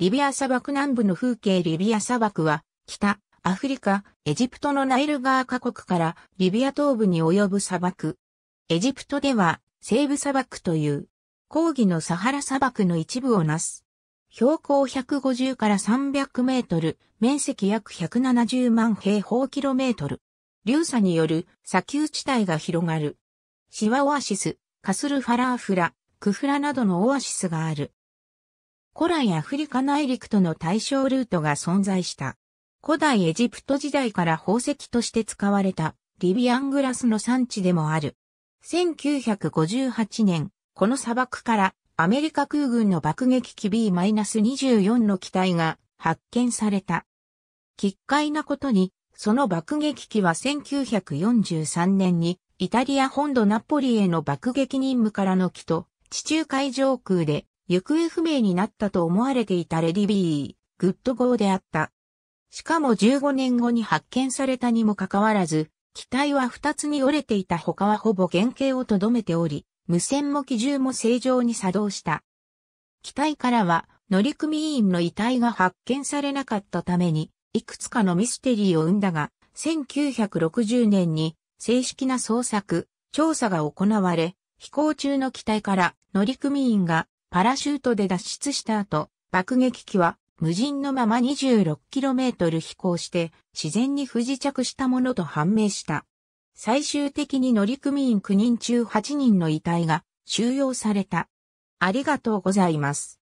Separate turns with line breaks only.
リビア砂漠南部の風景リビア砂漠は、北、アフリカ、エジプトのナイル
川下国からリビア東部に及ぶ砂漠。エジプトでは、西部砂漠という、抗議のサハラ砂漠の一部をなす。標高150から300メートル、面積約170万平方キロメートル。流砂による砂丘地帯が広がる。シワオアシス、カスルファラーフラ、クフラなどのオアシスがある。古来アフリカ内陸との対象ルートが存在した。古代エジプト時代から宝石として使われたリビアングラスの産地でもある。1958年、この砂漠からアメリカ空軍の爆撃機 B-24 の機体が発見された。奇怪なことに、その爆撃機は1943年にイタリア本土ナポリへの爆撃任務からの機と地中海上空で行方不明になったと思われていたレディビー、グッド号であった。しかも15年後に発見されたにもかかわらず、機体は2つに折れていた他はほぼ原型をとどめており、無線も機銃も正常に作動した。機体からは乗組員の遺体が発見されなかったために、いくつかのミステリーを生んだが、1960年に正式な捜索、調査が行われ、飛行中の機体から乗組員がパラシュートで脱出した後、爆撃機は無人のまま 26km 飛行して自然に不時着したものと判明した。最終的に乗組員9人中8人の遺体が
収容された。ありがとうございます。